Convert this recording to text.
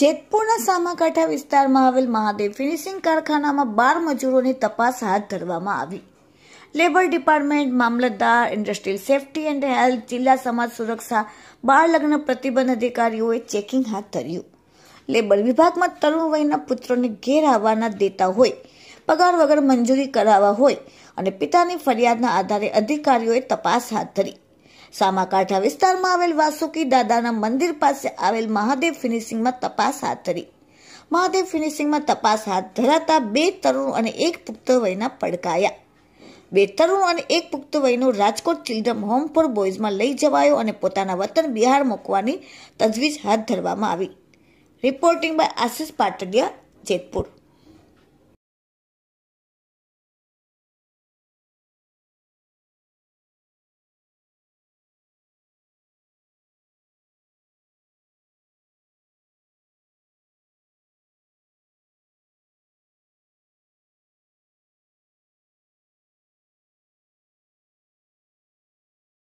જેતપુરના સામાકાંઠા વિસ્તારમાં આવેલ મહાદેવ ફિનિશિંગ કારખાનામાં બાર મજૂરોની તપાસ હાથ ધરવામાં આવી લેબર ડિપાર્ટમેન્ટ મામલતદાર ઇન્ડસ્ટ્રીયલ સેફ્ટી એન્ડ હેલ્થ જિલ્લા સમાજ સુરક્ષા બાળ લગ્ન પ્રતિબંધ અધિકારીઓએ ચેકિંગ હાથ ધર્યું લેબર વિભાગમાં તરુણ વયના પુત્રોને ઘેર આવવાના દેતા હોય પગાર વગર મંજૂરી કરાવવા હોય અને પિતાની ફરિયાદના આધારે અધિકારીઓએ તપાસ હાથ ધરી સામાકાંઠા વિસ્તારમાં આવેલ વાસુકી દાદાના મંદિર પાસે આવેલ મહાદેવ ફિનિશિંગમાં તપાસ હાથ ધરી મહાદેવ ફિનિશિંગમાં તપાસ હાથ ધરાતા બે તરુણ અને એક પુખ્ત વયના પડકાયા બે તરુણ અને એક પુખ્ત વયનો રાજકોટ ચિલ્ડ્રન હોમ ફોર બોયઝમાં લઈ જવાયો અને પોતાના વતન બિહાર મૂકવાની તજવીજ હાથ ધરવામાં આવી રિપોર્ટિંગ બાય આશિષ પાટડિયા જેતપુર